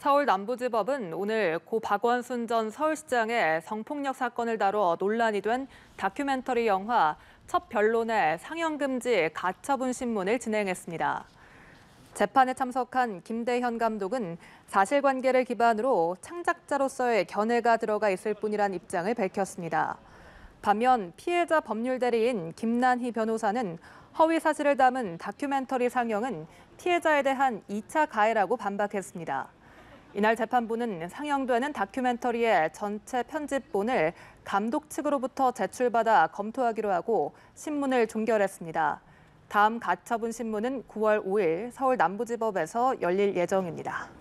서울 남부지법은 오늘 고 박원순 전 서울시장의 성폭력 사건을 다뤄 논란이 된 다큐멘터리 영화 첫 변론의 상영금지 가처분 신문을 진행했습니다. 재판에 참석한 김대현 감독은 사실관계를 기반으로 창작자로서의 견해가 들어가 있을 뿐이란 입장을 밝혔습니다. 반면 피해자 법률 대리인 김난희 변호사는 허위 사실을 담은 다큐멘터리 상영은 피해자에 대한 2차 가해라고 반박했습니다. 이날 재판부는 상영되는 다큐멘터리의 전체 편집본을 감독 측으로부터 제출받아 검토하기로 하고 신문을 종결했습니다. 다음 가처분 신문은 9월 5일 서울 남부지법에서 열릴 예정입니다.